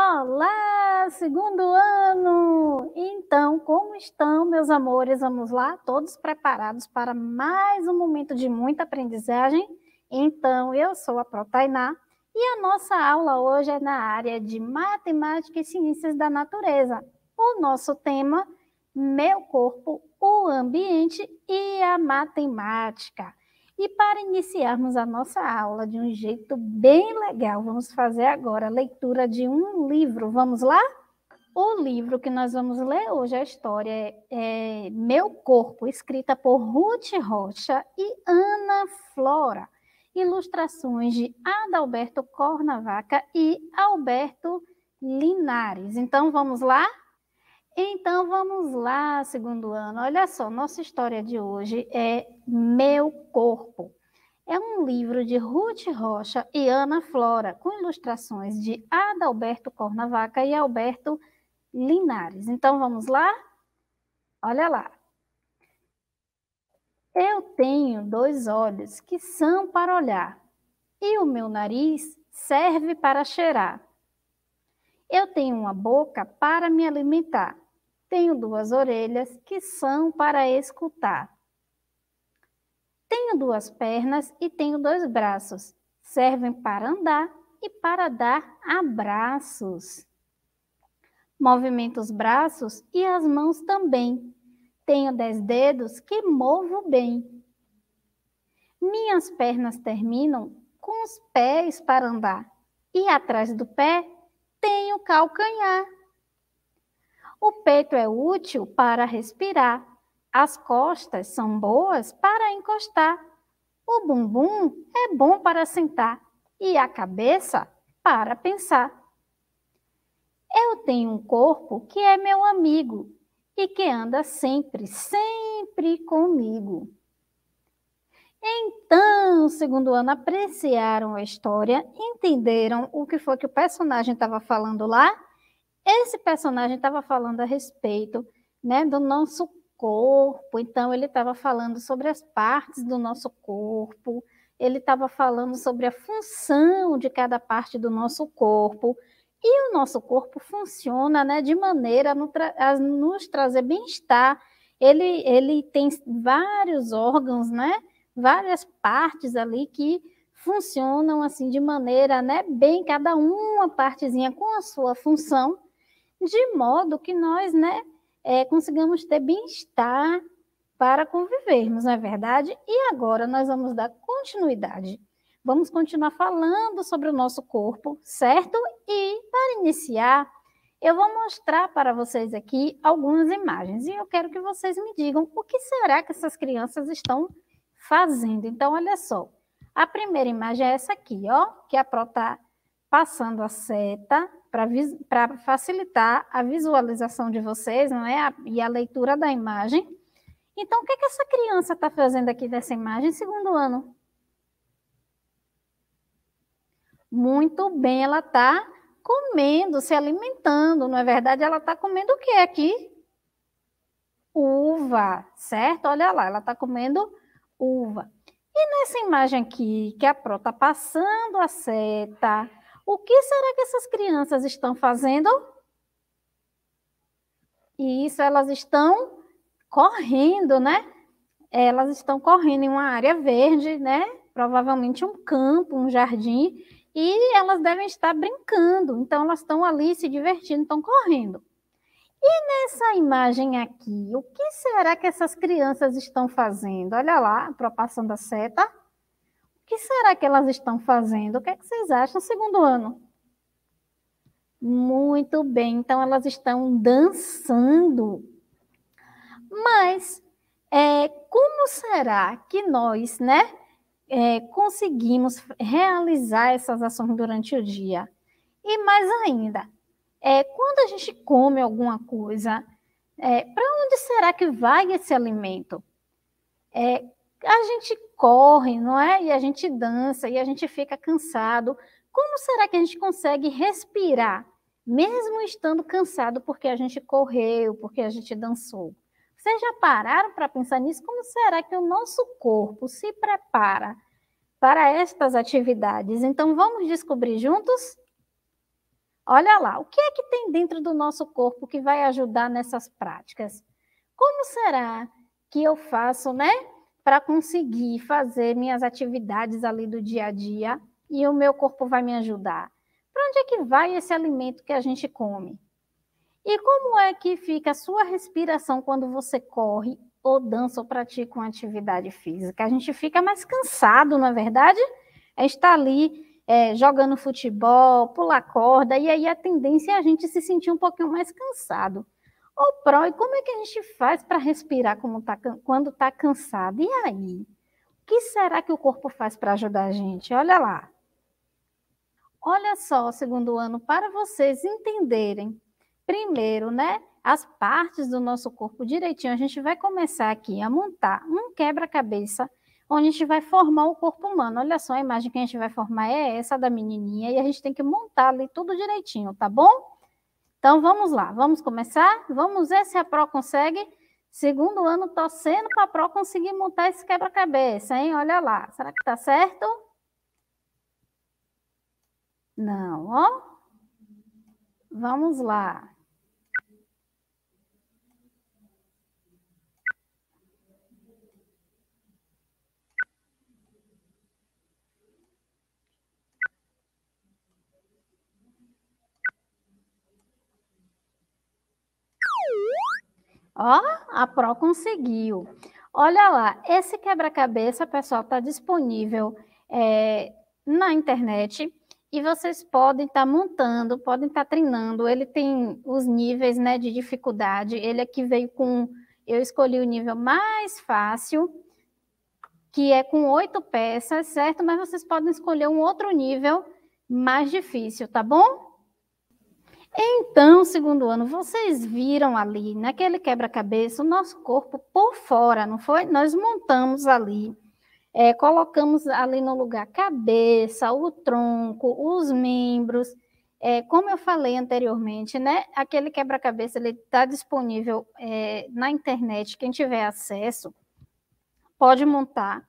Olá, segundo ano! Então, como estão, meus amores? Vamos lá, todos preparados para mais um momento de muita aprendizagem? Então, eu sou a Protainá e a nossa aula hoje é na área de Matemática e Ciências da Natureza. O nosso tema: Meu Corpo, o Ambiente e a Matemática. E para iniciarmos a nossa aula de um jeito bem legal, vamos fazer agora a leitura de um livro. Vamos lá? O livro que nós vamos ler hoje, a história é, é Meu Corpo, escrita por Ruth Rocha e Ana Flora. Ilustrações de Adalberto Cornavaca e Alberto Linares. Então, vamos lá? Então vamos lá, segundo ano. Olha só, nossa história de hoje é Meu Corpo. É um livro de Ruth Rocha e Ana Flora, com ilustrações de Adalberto Cornavaca e Alberto Linares. Então vamos lá? Olha lá. Eu tenho dois olhos que são para olhar, e o meu nariz serve para cheirar. Eu tenho uma boca para me alimentar tenho duas orelhas que são para escutar. Tenho duas pernas e tenho dois braços. Servem para andar e para dar abraços. Movimento os braços e as mãos também. Tenho dez dedos que movo bem. Minhas pernas terminam com os pés para andar. E atrás do pé tenho calcanhar. O peito é útil para respirar. As costas são boas para encostar. O bumbum é bom para sentar e a cabeça para pensar. Eu tenho um corpo que é meu amigo e que anda sempre, sempre comigo. Então, segundo Ana, apreciaram a história, entenderam o que foi que o personagem estava falando lá esse personagem estava falando a respeito né, do nosso corpo, então ele estava falando sobre as partes do nosso corpo, ele estava falando sobre a função de cada parte do nosso corpo. E o nosso corpo funciona né, de maneira a nos trazer bem-estar. Ele, ele tem vários órgãos, né, várias partes ali que funcionam assim de maneira né, bem, cada uma partezinha com a sua função de modo que nós né, é, consigamos ter bem-estar para convivermos, não é verdade? E agora nós vamos dar continuidade. Vamos continuar falando sobre o nosso corpo, certo? E para iniciar, eu vou mostrar para vocês aqui algumas imagens e eu quero que vocês me digam o que será que essas crianças estão fazendo. Então, olha só. A primeira imagem é essa aqui, ó, que a Pro está passando a seta para facilitar a visualização de vocês, não é? e a leitura da imagem. Então, o que, é que essa criança está fazendo aqui dessa imagem, segundo ano? Muito bem, ela está comendo, se alimentando, não é verdade? Ela está comendo o que aqui? Uva, certo? Olha lá, ela está comendo uva. E nessa imagem aqui, que a Pro está passando a seta o que será que essas crianças estão fazendo? E isso elas estão correndo, né? Elas estão correndo em uma área verde, né? Provavelmente um campo, um jardim, e elas devem estar brincando. Então elas estão ali se divertindo, estão correndo. E nessa imagem aqui, o que será que essas crianças estão fazendo? Olha lá, a proporção da seta que será que elas estão fazendo? O que, é que vocês acham? Segundo ano. Muito bem, então elas estão dançando. Mas é, como será que nós, né, é, conseguimos realizar essas ações durante o dia? E mais ainda, é, quando a gente come alguma coisa, é, para onde será que vai esse alimento? É, a gente corre, não é? E a gente dança e a gente fica cansado. Como será que a gente consegue respirar, mesmo estando cansado, porque a gente correu, porque a gente dançou? Vocês já pararam para pensar nisso? Como será que o nosso corpo se prepara para estas atividades? Então, vamos descobrir juntos? Olha lá, o que é que tem dentro do nosso corpo que vai ajudar nessas práticas? Como será que eu faço, né? para conseguir fazer minhas atividades ali do dia a dia e o meu corpo vai me ajudar. Para onde é que vai esse alimento que a gente come? E como é que fica a sua respiração quando você corre ou dança ou pratica uma atividade física? A gente fica mais cansado, não é verdade? A é gente está ali é, jogando futebol, pular corda, e aí a tendência é a gente se sentir um pouquinho mais cansado. Ô, pró, e como é que a gente faz para respirar tá, quando está cansado? E aí? O que será que o corpo faz para ajudar a gente? Olha lá. Olha só, segundo ano, para vocês entenderem, primeiro, né, as partes do nosso corpo direitinho, a gente vai começar aqui a montar um quebra-cabeça onde a gente vai formar o corpo humano. Olha só, a imagem que a gente vai formar é essa da menininha e a gente tem que montar ali tudo direitinho, tá bom? Então vamos lá, vamos começar? Vamos ver se a Pro consegue. Segundo ano torcendo para a Pro conseguir montar esse quebra-cabeça, hein? Olha lá, será que está certo? Não, ó. Vamos lá. Ó, a Pro conseguiu. Olha lá, esse quebra-cabeça, pessoal, está disponível é, na internet e vocês podem estar tá montando, podem estar tá treinando. Ele tem os níveis né, de dificuldade. Ele aqui veio com. Eu escolhi o nível mais fácil, que é com oito peças, certo? Mas vocês podem escolher um outro nível mais difícil, tá bom? Então, segundo ano, vocês viram ali, naquele quebra-cabeça, o nosso corpo por fora, não foi? Nós montamos ali, é, colocamos ali no lugar cabeça, o tronco, os membros. É, como eu falei anteriormente, né? Aquele quebra-cabeça ele está disponível é, na internet. Quem tiver acesso pode montar.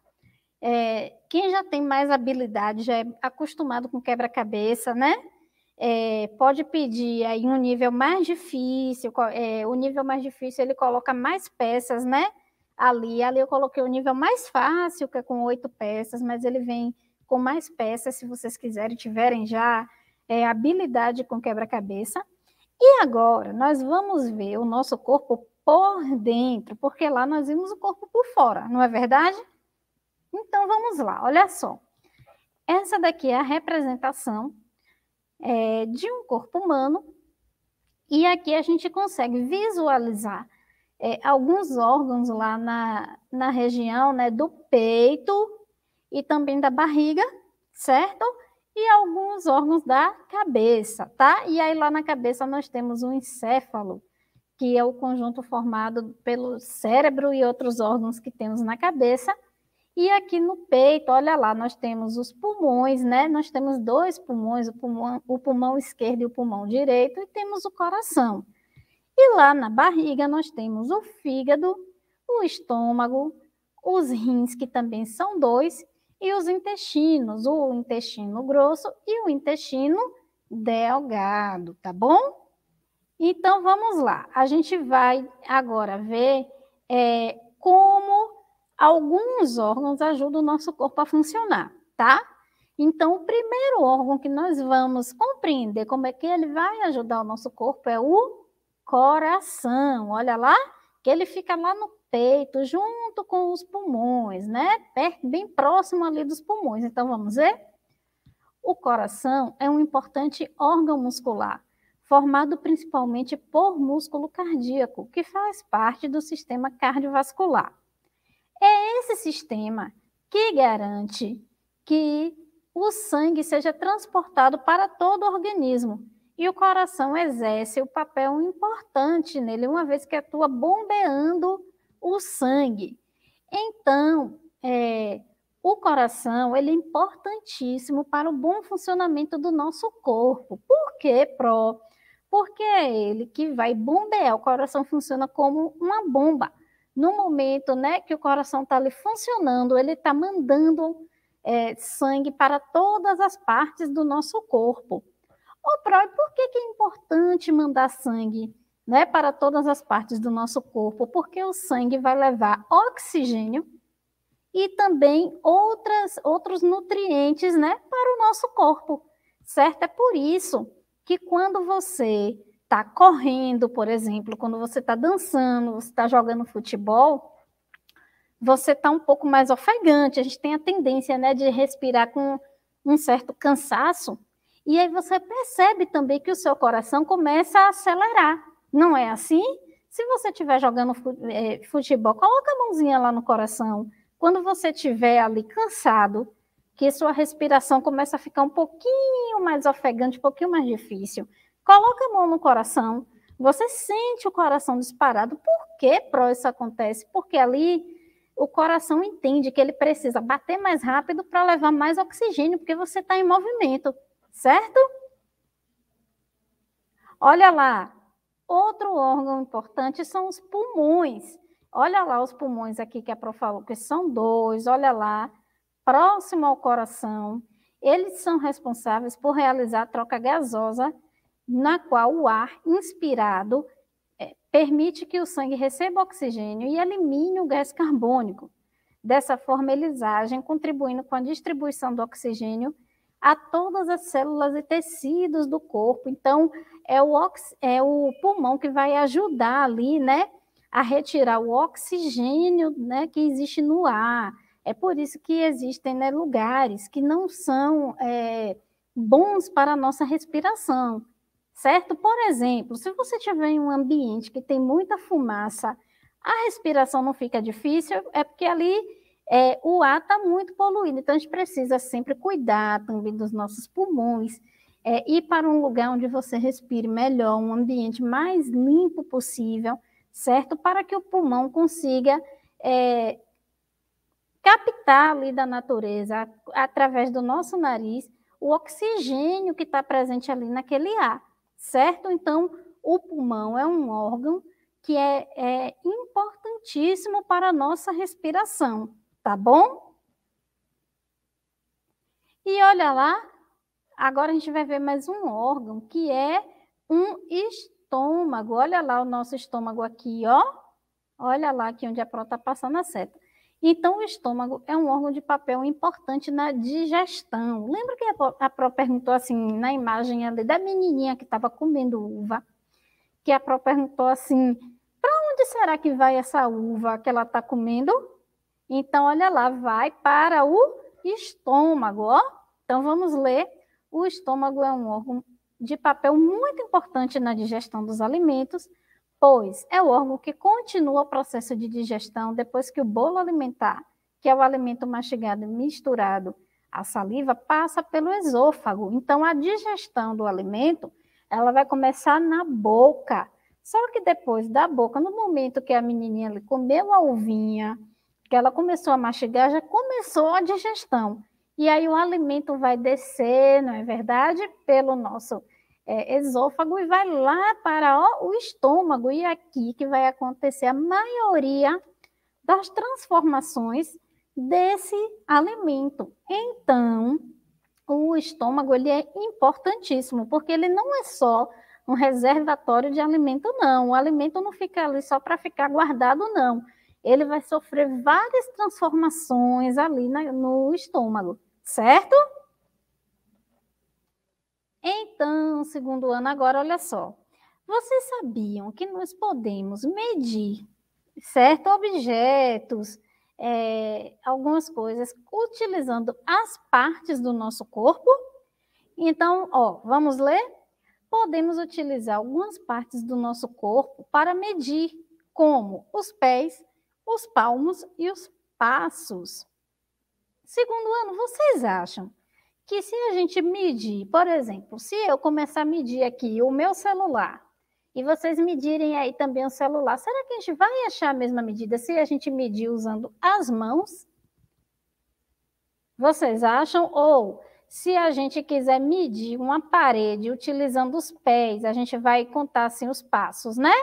É, quem já tem mais habilidade, já é acostumado com quebra-cabeça, né? é, pode pedir aí um nível mais difícil, é, o nível mais difícil ele coloca mais peças, né? Ali, ali eu coloquei o um nível mais fácil, que é com oito peças, mas ele vem com mais peças, se vocês quiserem, tiverem já é, habilidade com quebra-cabeça. E agora, nós vamos ver o nosso corpo por dentro, porque lá nós vimos o corpo por fora, não é verdade? Então, vamos lá, olha só. Essa daqui é a representação é, de um corpo humano. E aqui a gente consegue visualizar é, alguns órgãos lá na, na região né, do peito e também da barriga, certo? E alguns órgãos da cabeça, tá? E aí lá na cabeça nós temos o encéfalo, que é o conjunto formado pelo cérebro e outros órgãos que temos na cabeça e aqui no peito, olha lá, nós temos os pulmões, né? Nós temos dois pulmões, o pulmão, o pulmão esquerdo e o pulmão direito, e temos o coração. E lá na barriga nós temos o fígado, o estômago, os rins, que também são dois, e os intestinos, o intestino grosso e o intestino delgado, tá bom? Então vamos lá, a gente vai agora ver é, como alguns órgãos ajudam o nosso corpo a funcionar, tá? Então, o primeiro órgão que nós vamos compreender como é que ele vai ajudar o nosso corpo é o coração. Olha lá, que ele fica lá no peito, junto com os pulmões, né? bem próximo ali dos pulmões. Então, vamos ver? O coração é um importante órgão muscular, formado principalmente por músculo cardíaco, que faz parte do sistema cardiovascular. É esse sistema que garante que o sangue seja transportado para todo o organismo. E o coração exerce o papel importante nele, uma vez que atua bombeando o sangue. Então, é, o coração ele é importantíssimo para o bom funcionamento do nosso corpo. Por quê, Pro? Porque é ele que vai bombear. O coração funciona como uma bomba no momento né, que o coração está ali funcionando, ele está mandando é, sangue para todas as partes do nosso corpo. Ô, Pró, por que, que é importante mandar sangue né, para todas as partes do nosso corpo? Porque o sangue vai levar oxigênio e também outras, outros nutrientes né, para o nosso corpo, certo? É por isso que quando você está correndo, por exemplo, quando você está dançando, você está jogando futebol, você está um pouco mais ofegante. A gente tem a tendência né, de respirar com um certo cansaço. E aí você percebe também que o seu coração começa a acelerar. Não é assim? Se você estiver jogando eh, futebol, coloca a mãozinha lá no coração. Quando você estiver ali cansado, que sua respiração começa a ficar um pouquinho mais ofegante, um pouquinho mais difícil. Coloca a mão no coração, você sente o coração disparado. Por que pró isso acontece? Porque ali o coração entende que ele precisa bater mais rápido para levar mais oxigênio, porque você está em movimento, certo? Olha lá, outro órgão importante são os pulmões. Olha lá os pulmões aqui que a é Pro falou, que são dois, olha lá, próximo ao coração. Eles são responsáveis por realizar a troca gasosa na qual o ar inspirado é, permite que o sangue receba oxigênio e elimine o gás carbônico. Dessa forma, eles agem contribuindo com a distribuição do oxigênio a todas as células e tecidos do corpo. Então, é o, ox... é o pulmão que vai ajudar ali, né, a retirar o oxigênio, né, que existe no ar. É por isso que existem né, lugares que não são é, bons para a nossa respiração certo? Por exemplo, se você tiver em um ambiente que tem muita fumaça, a respiração não fica difícil, é porque ali é, o ar está muito poluído, então a gente precisa sempre cuidar também dos nossos pulmões, é, ir para um lugar onde você respire melhor, um ambiente mais limpo possível, certo? Para que o pulmão consiga é, captar ali da natureza, através do nosso nariz, o oxigênio que está presente ali naquele ar certo? Então, o pulmão é um órgão que é, é importantíssimo para a nossa respiração, tá bom? E olha lá, agora a gente vai ver mais um órgão que é um estômago. Olha lá o nosso estômago aqui, ó. Olha lá aqui onde a pró está passando a seta. Então, o estômago é um órgão de papel importante na digestão. Lembra que a Pro perguntou assim, na imagem ali, da menininha que estava comendo uva, que a Pro perguntou assim, para onde será que vai essa uva que ela está comendo? Então, olha lá, vai para o estômago, ó. Então, vamos ler. O estômago é um órgão de papel muito importante na digestão dos alimentos pois é o órgão que continua o processo de digestão depois que o bolo alimentar, que é o alimento mastigado misturado à saliva, passa pelo esôfago. Então, a digestão do alimento, ela vai começar na boca. Só que depois da boca, no momento que a menininha comeu a uvinha, que ela começou a mastigar, já começou a digestão. E aí o alimento vai descer, não é verdade? Pelo nosso é, esôfago e vai lá para ó, o estômago. E é aqui que vai acontecer a maioria das transformações desse alimento. Então, o estômago ele é importantíssimo, porque ele não é só um reservatório de alimento, não. O alimento não fica ali só para ficar guardado, não. Ele vai sofrer várias transformações ali na, no estômago, certo? Então, segundo ano, agora olha só. Vocês sabiam que nós podemos medir certos objetos, é, algumas coisas, utilizando as partes do nosso corpo? Então, ó, vamos ler? Podemos utilizar algumas partes do nosso corpo para medir, como os pés, os palmos e os passos. Segundo ano, vocês acham que se a gente medir, por exemplo, se eu começar a medir aqui o meu celular e vocês medirem aí também o celular, será que a gente vai achar a mesma medida se a gente medir usando as mãos? Vocês acham? Ou se a gente quiser medir uma parede utilizando os pés, a gente vai contar assim os passos, né?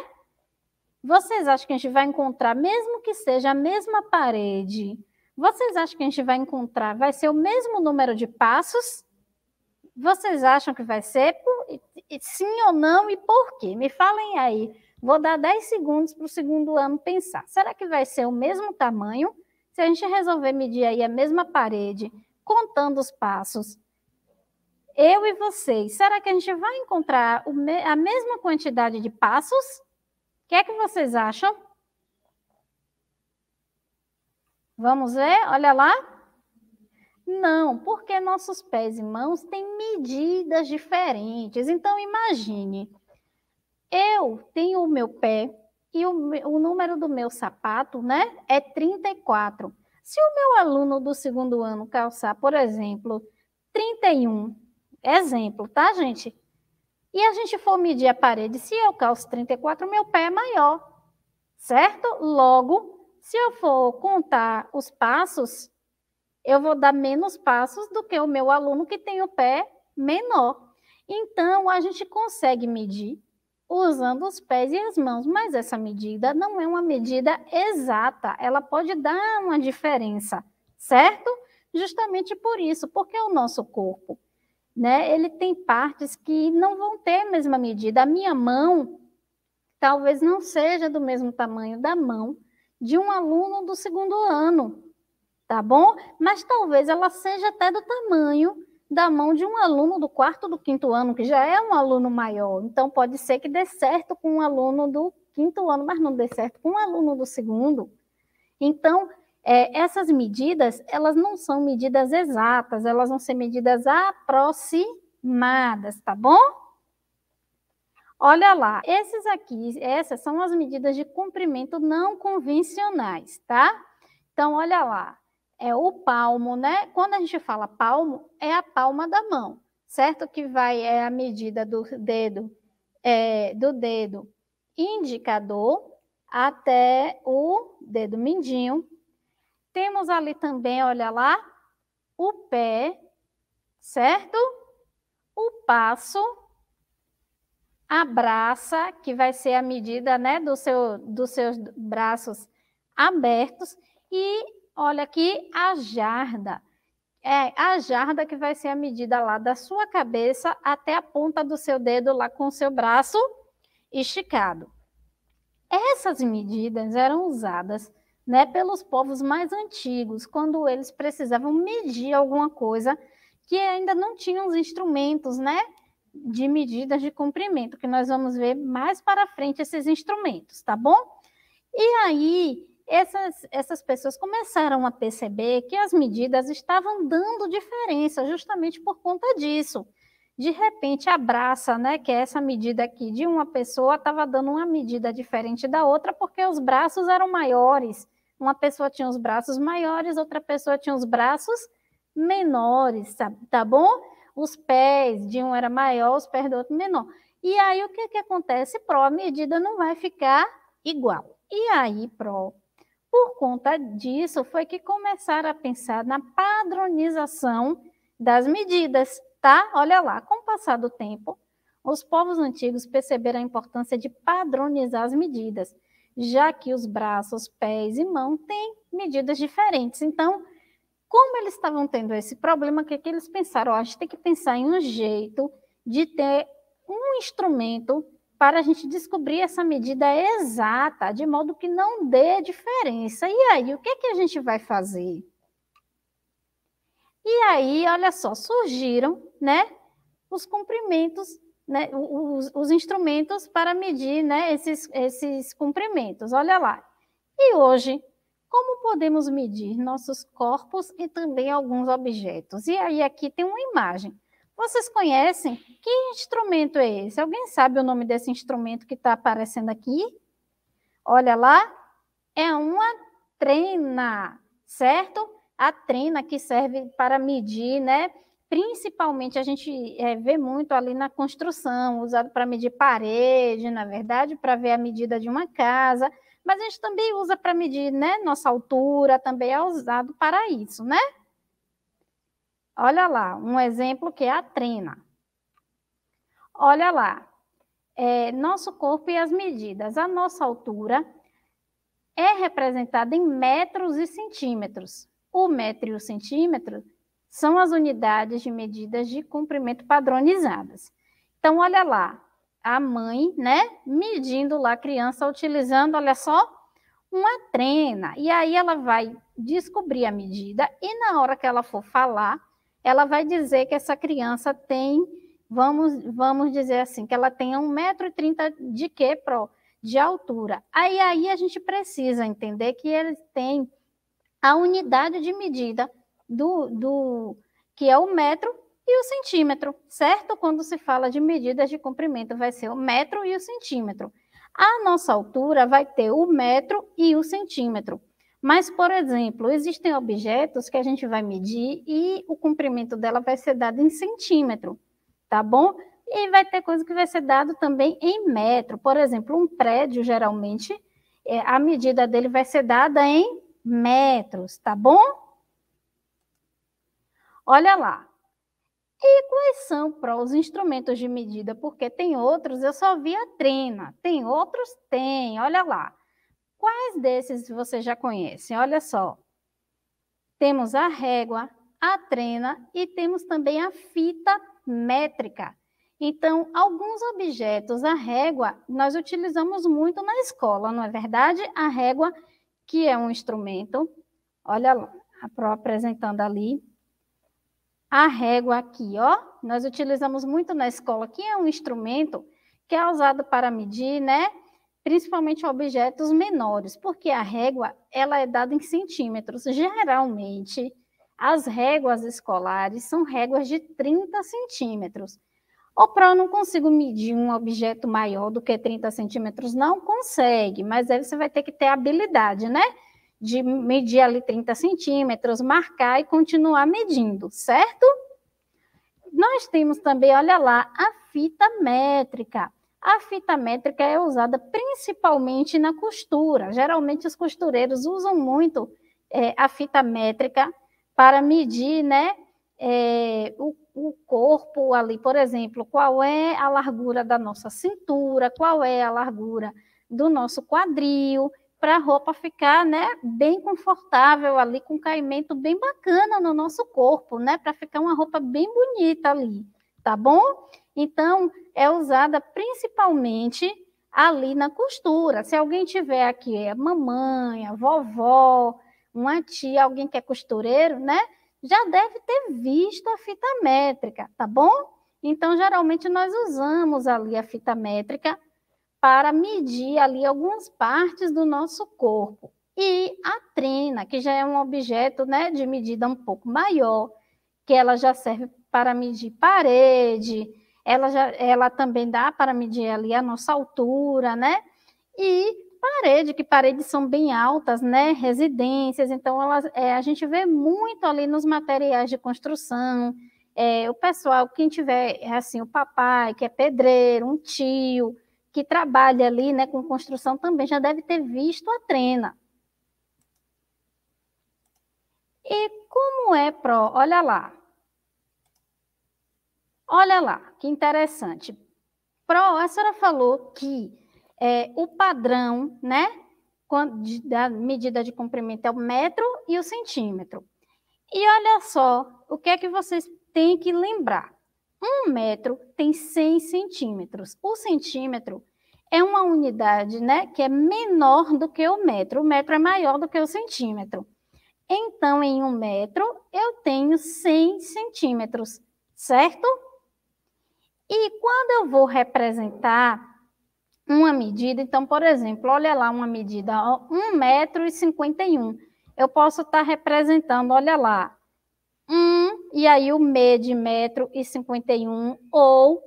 Vocês acham que a gente vai encontrar, mesmo que seja a mesma parede, vocês acham que a gente vai encontrar, vai ser o mesmo número de passos? Vocês acham que vai ser? Sim ou não e por quê? Me falem aí. Vou dar 10 segundos para o segundo ano pensar. Será que vai ser o mesmo tamanho? Se a gente resolver medir aí a mesma parede, contando os passos, eu e vocês, será que a gente vai encontrar a mesma quantidade de passos? O que é que vocês acham? Vamos ver? Olha lá. Não, porque nossos pés e mãos têm medidas diferentes. Então, imagine, eu tenho o meu pé e o, o, número do meu sapato né, é 34. Se o meu aluno do segundo ano calçar, por exemplo, 31, exemplo, tá, gente? E a gente for medir a parede, se eu calço 34, meu pé é maior, certo? Logo, se eu for contar os passos, eu vou dar menos passos do que o meu aluno que tem o pé menor. Então, a gente consegue medir usando os pés e as mãos, mas essa medida não é uma medida exata, ela pode dar uma diferença, certo? Justamente por isso, porque o nosso corpo, né, ele tem partes que não vão ter a mesma medida. A minha mão talvez não seja do mesmo tamanho da mão de um aluno do segundo ano, tá bom? Mas talvez ela seja até do tamanho da mão de um aluno do quarto do quinto ano, que já é um aluno maior. Então, pode ser que dê certo com um aluno do quinto ano, mas não dê certo com um aluno do segundo. Então, é, essas medidas, elas não são medidas exatas, elas vão ser medidas aproximadas, tá bom? Olha lá, esses aqui, essas são as medidas de comprimento não convencionais, tá? Então, olha lá, é o palmo, né? Quando a gente fala palmo, é a palma da mão, certo? Que vai é a medida do dedo, é, do dedo indicador até o dedo mindinho. Temos ali também, olha lá, o pé, certo? O passo abraça, que vai ser a medida né, do seu, dos seus braços abertos, e olha aqui a jarda. É a jarda que vai ser a medida lá da sua cabeça até a ponta do seu dedo lá com o seu braço esticado. Essas medidas eram usadas né, pelos povos mais antigos, quando eles precisavam medir alguma coisa que ainda não tinham os instrumentos, né? de medidas de comprimento que nós vamos ver mais para frente esses instrumentos, tá bom? E aí, essas, essas pessoas começaram a perceber que as medidas estavam dando diferença justamente por conta disso. De repente, a braça né? Que é essa medida aqui de uma pessoa estava dando uma medida diferente da outra, porque os braços eram maiores. Uma pessoa tinha os braços maiores, outra pessoa tinha os braços menores, tá, tá bom? os pés de um era maior, os pés do outro menor. E aí o que, que acontece? Pro, a medida não vai ficar igual. E aí, pro, por conta disso, foi que começaram a pensar na padronização das medidas, tá? Olha lá, com o passar do tempo, os povos antigos perceberam a importância de padronizar as medidas, já que os braços, pés e mão têm medidas diferentes. Então, como eles estavam tendo esse problema, o que, é que eles pensaram? Oh, a gente tem que pensar em um jeito de ter um instrumento para a gente descobrir essa medida exata, de modo que não dê diferença. E aí, o que, é que a gente vai fazer? E aí, olha só, surgiram né, os comprimentos, né, os, os instrumentos para medir né, esses, esses comprimentos. Olha lá. E hoje, como podemos medir nossos corpos e também alguns objetos? E aí aqui tem uma imagem. Vocês conhecem? Que instrumento é esse? Alguém sabe o nome desse instrumento que está aparecendo aqui? Olha lá, é uma trena, certo? A trena que serve para medir, né? Principalmente a gente é, vê muito ali na construção, usado para medir parede, na verdade, para ver a medida de uma casa mas a gente também usa para medir, né? Nossa altura também é usado para isso, né? Olha lá, um exemplo que é a trena. Olha lá, é, nosso corpo e as medidas. A nossa altura é representada em metros e centímetros. O metro e o centímetro são as unidades de medidas de comprimento padronizadas. Então, olha lá, a mãe, né, medindo lá a criança, utilizando, olha só, uma trena. E aí ela vai descobrir a medida e na hora que ela for falar, ela vai dizer que essa criança tem, vamos, vamos dizer assim, que ela tem 1,30m de quê, pro? De altura. Aí, aí a gente precisa entender que eles têm a unidade de medida do, do que é o metro e o centímetro, certo? Quando se fala de medidas de comprimento, vai ser o metro e o centímetro. A nossa altura vai ter o metro e o centímetro. Mas, por exemplo, existem objetos que a gente vai medir e o comprimento dela vai ser dado em centímetro, tá bom? E vai ter coisa que vai ser dado também em metro. Por exemplo, um prédio, geralmente, é, a medida dele vai ser dada em metros, tá bom? Olha lá, e quais são para os instrumentos de medida? Porque tem outros, eu só vi a trena. tem outros? Tem, olha lá. Quais desses você já conhece? Olha só. Temos a régua, a trena e temos também a fita métrica. Então, alguns objetos, a régua, nós utilizamos muito na escola, não é verdade? A régua, que é um instrumento, olha lá, apresentando ali, a régua aqui, ó, nós utilizamos muito na escola, que é um instrumento que é usado para medir, né, principalmente objetos menores, porque a régua, ela é dada em centímetros. Geralmente, as réguas escolares são réguas de 30 centímetros. Ou para eu não consigo medir um objeto maior do que 30 centímetros, não consegue, mas aí você vai ter que ter habilidade, né? de medir ali 30 centímetros, marcar e continuar medindo, certo? Nós temos também, olha lá, a fita métrica. A fita métrica é usada principalmente na costura. Geralmente os costureiros usam muito é, a fita métrica para medir, né, é, o, o, corpo ali, por exemplo, qual é a largura da nossa cintura, qual é a largura do nosso quadril para a roupa ficar, né, bem confortável ali, com um caimento bem bacana no nosso corpo, né, para ficar uma roupa bem bonita ali, tá bom? Então, é usada principalmente ali na costura. Se alguém tiver aqui a é mamãe, a vovó, uma tia, alguém que é costureiro, né, já deve ter visto a fita métrica, tá bom? Então, geralmente nós usamos ali a fita métrica para medir ali algumas partes do nosso corpo. E a trina, que já é um objeto né, de medida um pouco maior, que ela já serve para medir parede, ela, já, ela também dá para medir ali a nossa altura, né? E parede, que paredes são bem altas, né? Residências, então elas, é, a gente vê muito ali nos materiais de construção, é, o pessoal, quem tiver, assim, o papai, que é pedreiro, um tio, que trabalha ali né, com construção também já deve ter visto a trena. E como é pró? Olha lá. Olha lá, que interessante. Pró, a senhora falou que é, o padrão né, da medida de comprimento é o metro e o centímetro. E olha só, o que é que vocês têm que lembrar? Um metro tem 100 centímetros. O centímetro é uma unidade né, que é menor do que o metro. O metro é maior do que o centímetro. Então, em um metro, eu tenho 100 centímetros, certo? E quando eu vou representar uma medida, então, por exemplo, olha lá uma medida, 1,51 metro. Eu posso estar tá representando, olha lá, 1 e aí o me de metro e 51 ou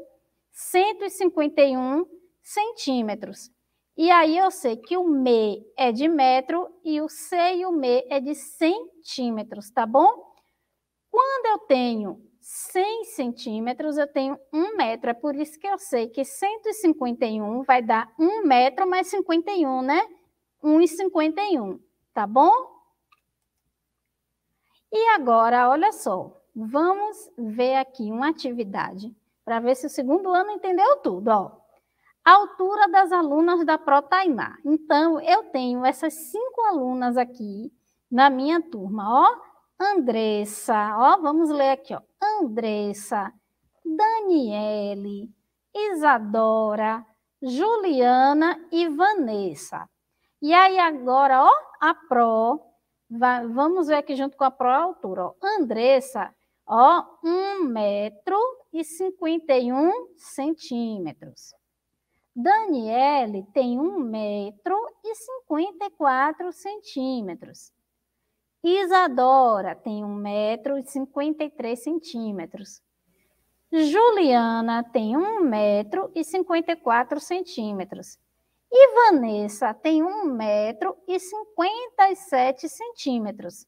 151 centímetros. E aí eu sei que o me é de metro e o c e o me é de centímetros, tá bom? Quando eu tenho 100 centímetros, eu tenho 1 metro. É por isso que eu sei que 151 vai dar 1 metro mais 51, né? 1,51, tá bom? E agora, olha só. Vamos ver aqui uma atividade para ver se o segundo ano entendeu tudo. Ó. A altura das alunas da Protaimar. Então, eu tenho essas cinco alunas aqui na minha turma. Ó, Andressa, ó, vamos ler aqui, ó. Andressa, Daniele, Isadora, Juliana e Vanessa. E aí agora, ó, a Pro, vai, vamos ver aqui junto com a Pro a altura, ó. Andressa ó, 1 metro e 51 centímetros. Daniele tem 1 metro e 54 centímetros. Isadora tem 1 metro e 53 centímetros. Juliana tem 1 metro e 54 centímetros. E Vanessa tem 1 metro e 57 centímetros.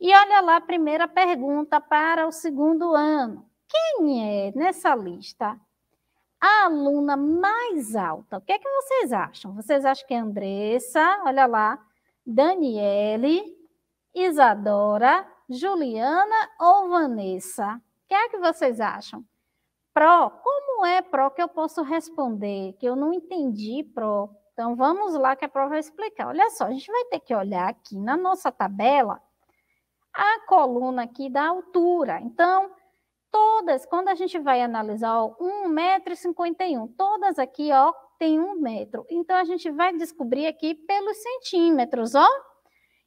E olha lá a primeira pergunta para o segundo ano. Quem é nessa lista a aluna mais alta? O que é que vocês acham? Vocês acham que é Andressa, olha lá, Daniele, Isadora, Juliana ou Vanessa? O que é que vocês acham? Pro, como é Pro que eu posso responder? Que eu não entendi Pro. Então vamos lá que a Pro vai explicar. Olha só, a gente vai ter que olhar aqui na nossa tabela a coluna aqui da altura. Então, todas, quando a gente vai analisar 1,51m, todas aqui, ó, tem um metro. Então, a gente vai descobrir aqui pelos centímetros, ó.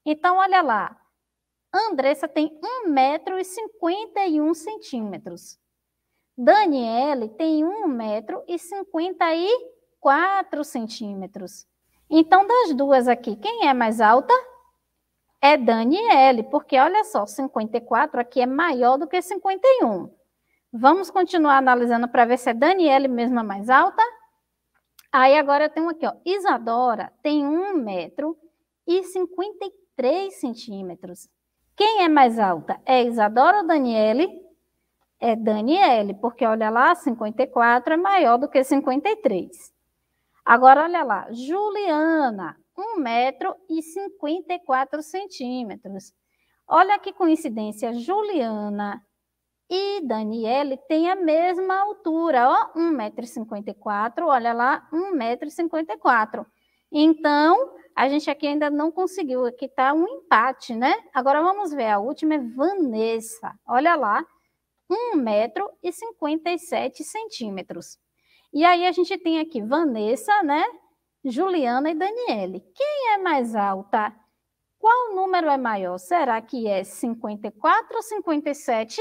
Então, olha lá. Andressa tem 151 metro e centímetros. Daniele tem 154 metro e centímetros. Então, das duas aqui, quem é mais alta? é Daniele, porque olha só, 54 aqui é maior do que 51. Vamos continuar analisando para ver se é Daniele mesmo a mais alta. Aí agora eu tenho aqui, ó, Isadora tem 1 metro e 53 centímetros. Quem é mais alta? É Isadora ou Daniele? É Daniele, porque olha lá, 54 é maior do que 53. Agora olha lá, Juliana 154 metro e centímetros. Olha que coincidência, Juliana e Daniele têm a mesma altura, ó, 1,54m, olha lá, 1,54m. Então, a gente aqui ainda não conseguiu, aqui está um empate, né? Agora vamos ver, a última é Vanessa, olha lá, 1,57m. E aí a gente tem aqui Vanessa, né, Juliana e Daniele. Quem é mais alta? Qual número é maior? Será que é 54 ou 57?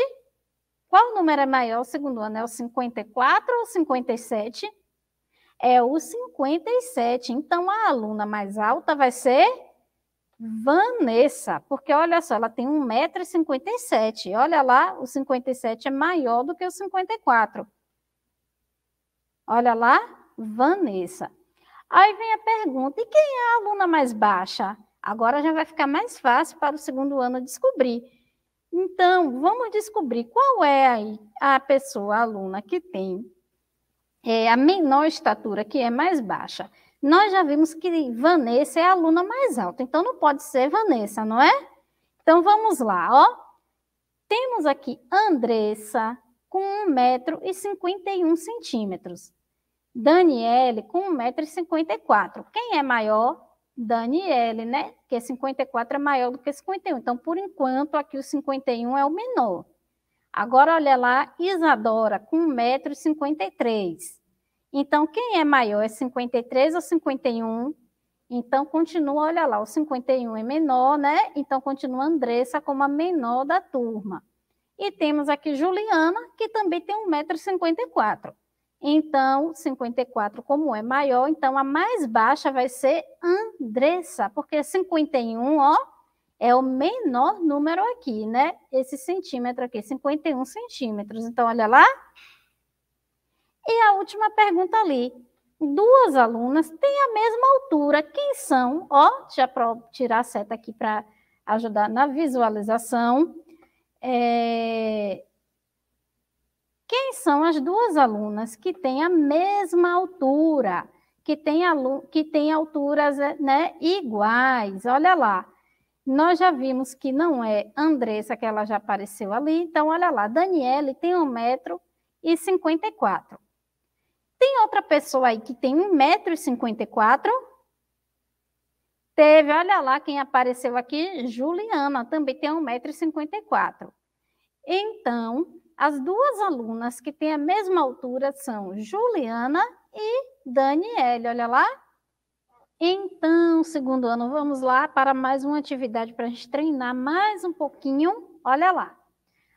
Qual número é maior, segundo o anel, 54 ou 57? É o 57. É então, a aluna mais alta vai ser Vanessa, porque olha só, ela tem 1,57m. Olha lá, o 57 é maior do que o 54. Olha lá, Vanessa. Aí vem a pergunta: e quem é a aluna mais baixa? Agora já vai ficar mais fácil para o segundo ano descobrir. Então, vamos descobrir qual é a pessoa, a aluna que tem é, a menor estatura, que é mais baixa. Nós já vimos que Vanessa é a aluna mais alta, então não pode ser Vanessa, não é? Então vamos lá, ó. Temos aqui Andressa com 1,51m. Daniele com 1,54m. Quem é maior? Daniele, né? Porque 54 é maior do que 51. Então, por enquanto, aqui o 51 é o menor. Agora, olha lá, Isadora com 1,53m. Então, quem é maior? É 53 ou 51? Então, continua, olha lá, o 51 é menor, né? Então, continua Andressa como a menor da turma. E temos aqui Juliana, que também tem 1,54m. Então, 54, como é maior, então a mais baixa vai ser Andressa, porque 51, ó, é o menor número aqui, né? Esse centímetro aqui, 51 centímetros. Então, olha lá. E a última pergunta ali. Duas alunas têm a mesma altura. Quem são? Ó, já para tirar a seta aqui para ajudar na visualização. É, quem são as duas alunas que têm a mesma altura, que têm, alu que têm alturas eh, né, iguais? Olha lá. Nós já vimos que não é Andressa, que ela já apareceu ali. Então, olha lá, Daniele tem 1,54m. Tem outra pessoa aí que tem 1,54m? Teve, olha lá quem apareceu aqui, Juliana, também tem 1,54m. Então, as duas alunas que têm a mesma altura são Juliana e Daniele, olha lá. Então, segundo ano, vamos lá para mais uma atividade para a gente treinar mais um pouquinho. Olha lá.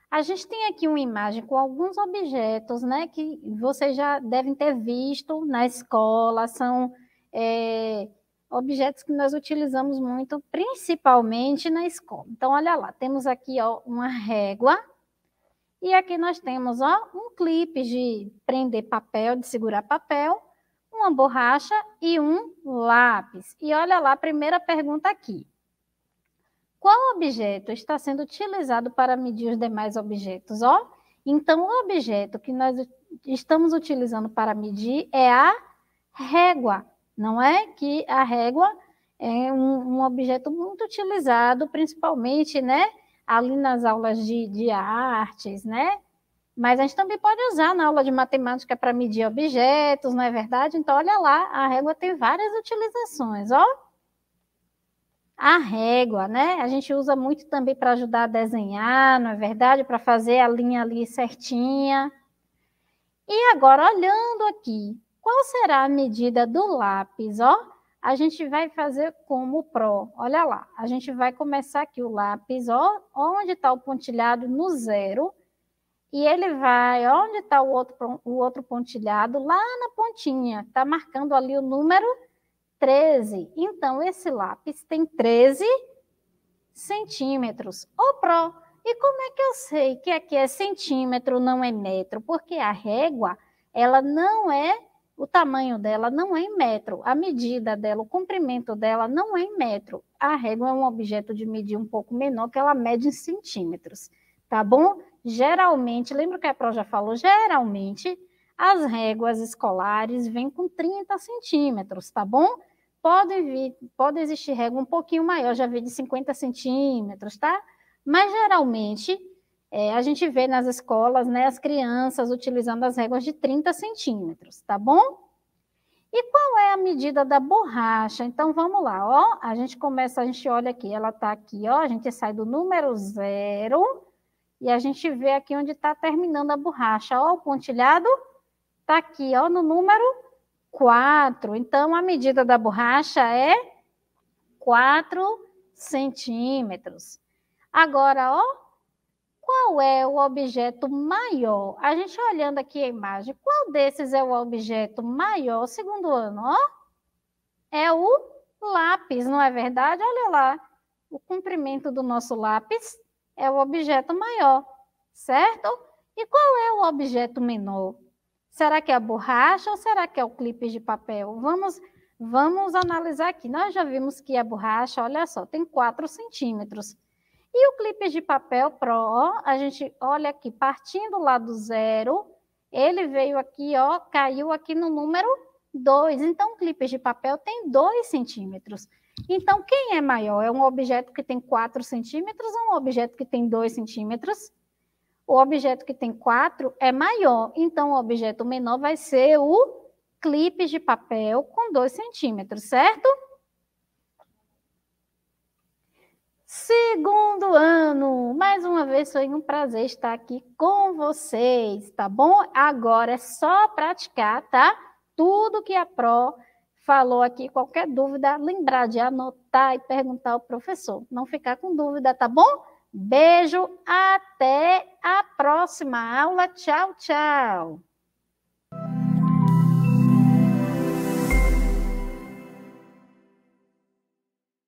A gente tem aqui uma imagem com alguns objetos, né, que vocês já devem ter visto na escola, são é, objetos que nós utilizamos muito, principalmente na escola. Então, olha lá, temos aqui ó, uma régua, e aqui nós temos ó, um clipe de prender papel, de segurar papel, uma borracha e um lápis. E olha lá a primeira pergunta aqui. Qual objeto está sendo utilizado para medir os demais objetos? Ó, então, o objeto que nós estamos utilizando para medir é a régua, não é? Que a régua é um, um objeto muito utilizado, principalmente, né? ali nas aulas de, de artes, né? Mas a gente também pode usar na aula de matemática para medir objetos, não é verdade? Então, olha lá, a régua tem várias utilizações, ó. A régua, né? A gente usa muito também para ajudar a desenhar, não é verdade? Para fazer a linha ali certinha. E agora, olhando aqui, qual será a medida do lápis, ó? a gente vai fazer como pró. Olha lá, a gente vai começar aqui o lápis, ó, onde está o pontilhado no zero, e ele vai, onde está o outro, o outro pontilhado, lá na pontinha, está marcando ali o número 13. Então, esse lápis tem 13 centímetros, ou pró. E como é que eu sei que aqui é centímetro, não é metro? Porque a régua, ela não é o tamanho dela não é em metro, a medida dela, o comprimento dela não é em metro. A régua é um objeto de medir um pouco menor, que ela mede em centímetros, tá bom? Geralmente, lembra que a Pro já falou? Geralmente, as réguas escolares vêm com 30 centímetros, tá bom? Pode, vir, pode existir régua um pouquinho maior, já vi de 50 centímetros, tá? Mas geralmente é, a gente vê nas escolas né, as crianças utilizando as réguas de 30 centímetros, tá bom? E qual é a medida da borracha? Então vamos lá, ó, a gente começa, a gente olha aqui, ela tá aqui, ó, a gente sai do número zero e a gente vê aqui onde está terminando a borracha, ó, o pontilhado tá aqui, ó, no número 4. Então a medida da borracha é 4 centímetros. Agora, ó, qual é o objeto maior? A gente olhando aqui a imagem, qual desses é o objeto maior, segundo ano? Ó, é o lápis, não é verdade? Olha lá, o comprimento do nosso lápis é o objeto maior, certo? E qual é o objeto menor? Será que é a borracha ou será que é o clipe de papel? Vamos, vamos analisar aqui. Nós já vimos que a é borracha, olha só, tem 4 centímetros. E o clipe de papel pro, a gente olha aqui, partindo lá do zero, ele veio aqui, ó, caiu aqui no número 2. Então, o clipe de papel tem 2 centímetros. Então, quem é maior? É um objeto que tem 4 centímetros ou um objeto que tem 2 centímetros? O objeto que tem 4 é maior, então o objeto menor vai ser o clipe de papel com 2 centímetros, certo? Segundo ano, mais uma vez foi um prazer estar aqui com vocês, tá bom? Agora é só praticar, tá? Tudo que a Pro falou aqui, qualquer dúvida, lembrar de anotar e perguntar ao professor. Não ficar com dúvida, tá bom? Beijo, até a próxima aula. Tchau, tchau.